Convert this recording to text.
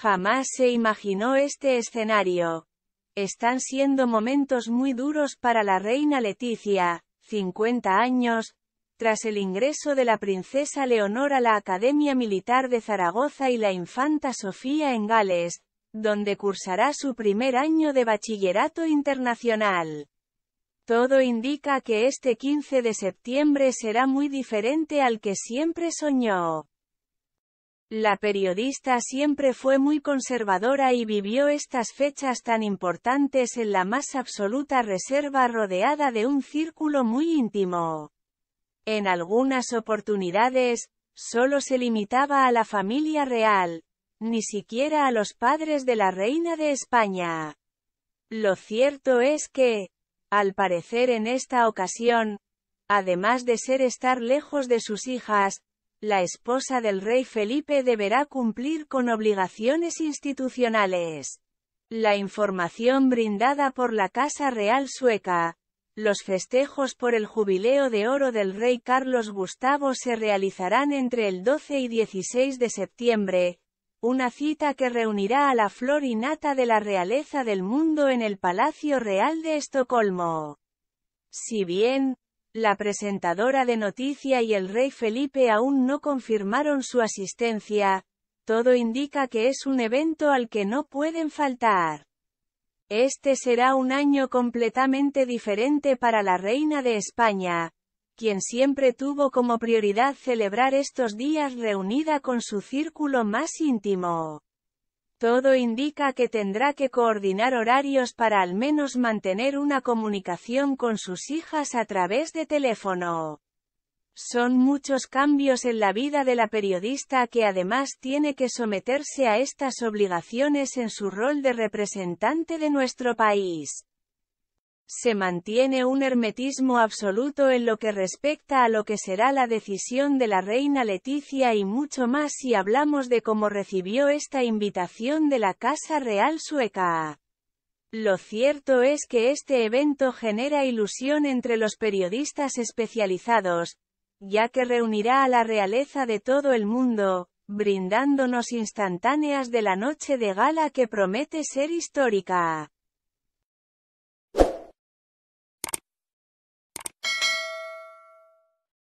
Jamás se imaginó este escenario. Están siendo momentos muy duros para la reina Leticia, 50 años, tras el ingreso de la princesa Leonor a la Academia Militar de Zaragoza y la infanta Sofía en Gales, donde cursará su primer año de bachillerato internacional. Todo indica que este 15 de septiembre será muy diferente al que siempre soñó. La periodista siempre fue muy conservadora y vivió estas fechas tan importantes en la más absoluta reserva rodeada de un círculo muy íntimo. En algunas oportunidades, solo se limitaba a la familia real, ni siquiera a los padres de la reina de España. Lo cierto es que, al parecer en esta ocasión, además de ser estar lejos de sus hijas, la esposa del rey Felipe deberá cumplir con obligaciones institucionales. La información brindada por la Casa Real Sueca. Los festejos por el Jubileo de Oro del rey Carlos Gustavo se realizarán entre el 12 y 16 de septiembre, una cita que reunirá a la flor y nata de la realeza del mundo en el Palacio Real de Estocolmo. Si bien, la presentadora de noticia y el rey Felipe aún no confirmaron su asistencia, todo indica que es un evento al que no pueden faltar. Este será un año completamente diferente para la reina de España, quien siempre tuvo como prioridad celebrar estos días reunida con su círculo más íntimo. Todo indica que tendrá que coordinar horarios para al menos mantener una comunicación con sus hijas a través de teléfono. Son muchos cambios en la vida de la periodista que además tiene que someterse a estas obligaciones en su rol de representante de nuestro país se mantiene un hermetismo absoluto en lo que respecta a lo que será la decisión de la reina Leticia y mucho más si hablamos de cómo recibió esta invitación de la Casa Real Sueca. Lo cierto es que este evento genera ilusión entre los periodistas especializados, ya que reunirá a la realeza de todo el mundo, brindándonos instantáneas de la noche de gala que promete ser histórica.